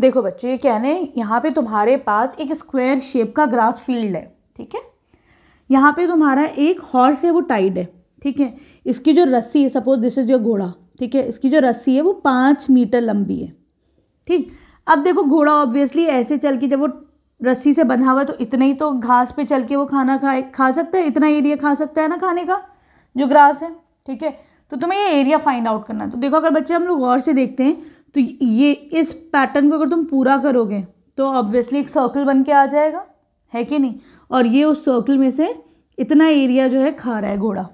देखो बच्चों ये कह रहे हैं यहाँ पे तुम्हारे पास एक स्क्वायर शेप का ग्रास फील्ड है ठीक है यहाँ पे तुम्हारा एक हॉर्स है वो टाइड है ठीक है इसकी जो रस्सी है सपोज दिस इज योर घोड़ा ठीक है इसकी जो रस्सी है वो पाँच मीटर लंबी है ठीक अब देखो घोड़ा ऑब्वियसली ऐसे चल के जब वो रस्सी से बंधा हुआ है तो इतना ही तो घास पे चल के वो खाना खाए खा सकता है इतना एरिया खा सकता है ना खाने का जो ग्रास है ठीक है तो तुम्हें ये एरिया फाइंड आउट करना है तो देखो अगर बच्चे हम लोग गौर से देखते हैं तो ये इस पैटर्न को अगर तुम पूरा करोगे तो ऑब्वियसली एक सर्कल बन के आ जाएगा है कि नहीं और ये उस सर्कल में से इतना एरिया जो है खा रहा है घोड़ा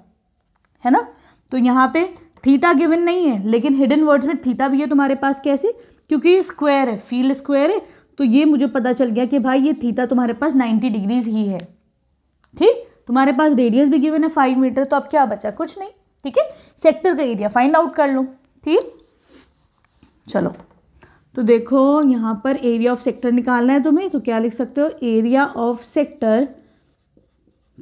है ना तो यहाँ पे थीटा गिवन नहीं है लेकिन हिडन वर्ड्स में थीटा भी है तुम्हारे पास कैसे क्योंकि ये स्क्वायर है फील्ड स्क्वायर है तो ये मुझे पता चल गया कि भाई ये थीटा तुम्हारे पास नाइन्टी डिग्रीज ही है ठीक तुम्हारे पास रेडियस भी गिवन है फाइव मीटर तो अब क्या बचा कुछ नहीं ठीक है सेक्टर का एरिया फाइंड आउट कर लो ठीक चलो तो देखो यहाँ पर एरिया ऑफ सेक्टर निकालना है तुम्हें तो क्या लिख सकते हो एरिया ऑफ सेक्टर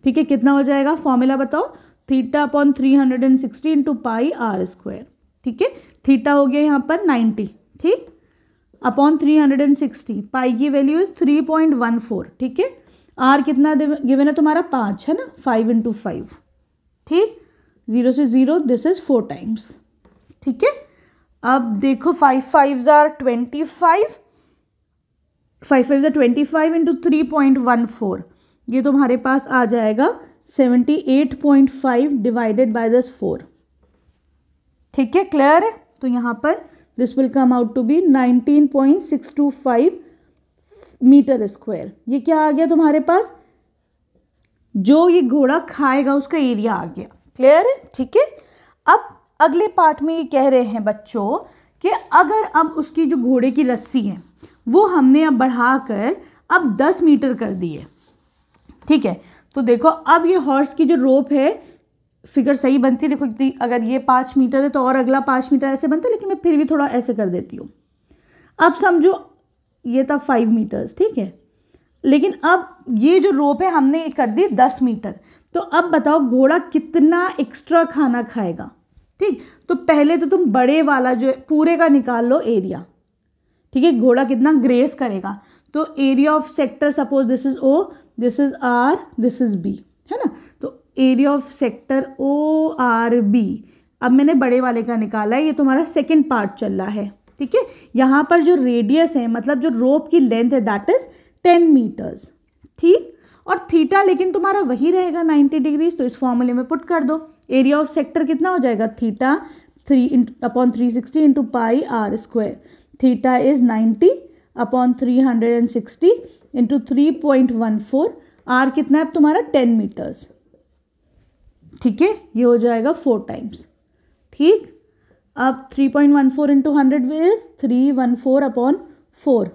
ठीक है कितना हो जाएगा फॉर्मूला बताओ theta upon three hundred and sixty into pi r square ठीक है थीटा हो गया यहाँ पर नाइन्टी ठीक upon three hundred and sixty pi की value is three point one four ठीक है आर कितना गिवन है तुम्हारा पाँच है ना फाइव इंटू फाइव ठीक ज़ीरो से zero this is four times ठीक है अब देखो फाइव फाइव ज़ार ट्वेंटी फाइव फाइव फाइव ज़ार twenty five into three point one four ये तुम्हारे पास आ जाएगा seventy eight point five divided by this four ठीक है क्लियर है तो यहाँ पर this will come out to be nineteen point six two five metre square ये क्या आ गया तुम्हारे पास जो ये घोड़ा खाएगा उसका एरिया आ गया क्लियर है ठीक है अब अगले पार्ट में ये कह रहे हैं बच्चों कि अगर अब उसकी जो घोड़े की रस्सी है वो हमने अब बढ़ाकर अब दस मीटर कर दी है ठीक है तो देखो अब ये हॉर्स की जो रोप है फिगर सही बनती है देखो अगर ये पाँच मीटर है तो और अगला पाँच मीटर ऐसे बनता है लेकिन मैं फिर भी थोड़ा ऐसे कर देती हूँ अब समझो ये था फाइव मीटर्स ठीक है लेकिन अब ये जो रोप है हमने कर दी दस मीटर तो अब बताओ घोड़ा कितना एक्स्ट्रा खाना खाएगा ठीक तो पहले तो तुम बड़े वाला जो है पूरे का निकाल लो एरिया ठीक है घोड़ा कितना ग्रेस करेगा तो area of sector suppose this is O this is R this is B है ना तो area of sector O R B अब मैंने बड़े वाले का निकाला है ये तुम्हारा सेकेंड पार्ट चल रहा है ठीक है यहाँ पर जो रेडियस है मतलब जो रोप की लेंथ है दैट इज़ टेन मीटर्स ठीक और थीटा लेकिन तुम्हारा वही रहेगा नाइन्टी डिग्रीज तो इस फॉर्मूले में पुट कर दो एरिया ऑफ सेक्टर कितना हो जाएगा theta three upon three sixty into pi r square theta is ninety upon three hundred and sixty into three point one four r कितना है तुम्हारा टेन मीटर्स ठीक है ये हो जाएगा फोर टाइम्स ठीक अब three point one four into hundred is three one four upon four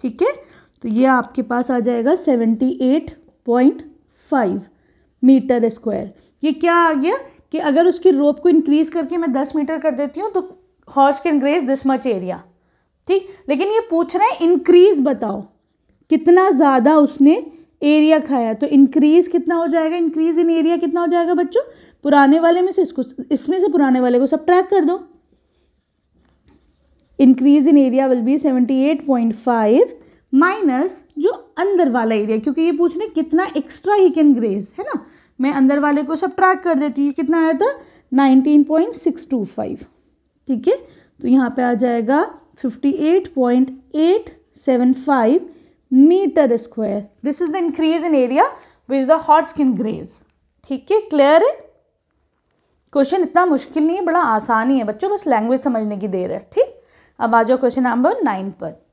ठीक है तो ये आपके पास आ जाएगा seventy eight point five metre square ये क्या आ गया कि अगर उसकी रोप को इंक्रीज़ करके मैं दस मीटर कर देती हूँ तो horse can graze this much area ठीक लेकिन ये पूछ रहे हैं इंक्रीज़ बताओ कितना ज़्यादा उसने एरिया खाया तो इंक्रीज़ कितना हो जाएगा इंक्रीज़ इन एरिया कितना हो जाएगा बच्चों पुराने वाले में से इसको इसमें से पुराने वाले को सब ट्रैक कर दो increase in area will be seventy eight point five minus जो अंदर वाला एरिया क्योंकि ये पूछ रहे कितना एक्स्ट्रा ही कैन ग्रेज है ना मैं अंदर वाले को सब ट्रैक कर देती हूँ ये कितना आया था nineteen point six two five ठीक है तो यहाँ पे आ जाएगा fifty eight point eight seven five metre square this is the increase in area which the horse can graze ठीक है क्लियर है क्वेश्चन इतना मुश्किल नहीं है बड़ा आसान ही है बच्चों बस लैंग्वेज समझने की देर है ठीक अब आ जाओ क्वेश्चन नंबर नाइन पर